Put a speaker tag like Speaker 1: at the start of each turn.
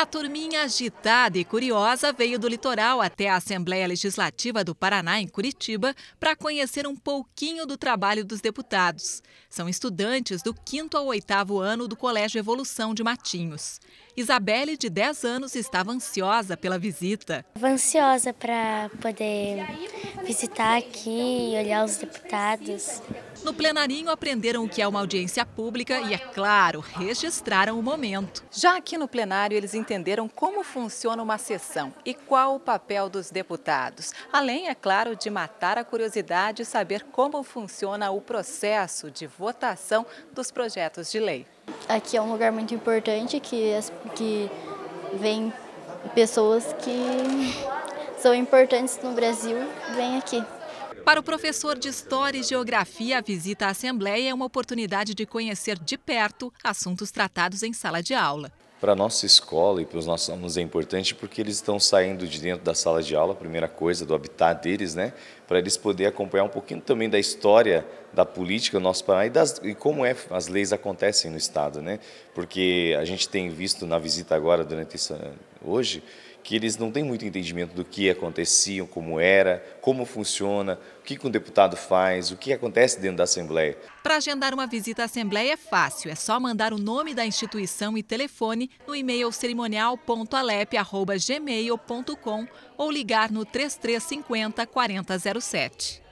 Speaker 1: A turminha agitada e curiosa veio do litoral até a Assembleia Legislativa do Paraná, em Curitiba, para conhecer um pouquinho do trabalho dos deputados. São estudantes do 5 ao 8 ano do Colégio Evolução de Matinhos. Isabelle, de 10 anos, estava ansiosa pela visita.
Speaker 2: Estava ansiosa para poder visitar
Speaker 1: aqui e olhar os deputados. No plenarinho, aprenderam o que é uma audiência pública e, é claro, registraram o momento. Já aqui no plenário, eles entenderam como funciona uma sessão e qual o papel dos deputados. Além, é claro, de matar a curiosidade e saber como funciona o processo de votação dos projetos de lei.
Speaker 2: Aqui é um lugar muito importante que, que vem pessoas que são importantes no Brasil,
Speaker 1: vêm aqui. Para o professor de História e Geografia, a visita à Assembleia é uma oportunidade de conhecer de perto assuntos tratados em sala de aula.
Speaker 3: Para a nossa escola e para os nossos alunos é importante porque eles estão saindo de dentro da sala de aula, primeira coisa, do habitat deles, né? Para eles poderem acompanhar um pouquinho também da história da política do nosso Paraná e, das, e como é, as leis acontecem no Estado, né? Porque a gente tem visto na visita agora, durante esse, hoje que eles não têm muito entendimento do que acontecia, como era, como funciona, o que um deputado faz, o que acontece dentro da Assembleia.
Speaker 1: Para agendar uma visita à Assembleia é fácil, é só mandar o nome da instituição e telefone no e-mail cerimonial.alep.gmail.com ou ligar no 3350 4007.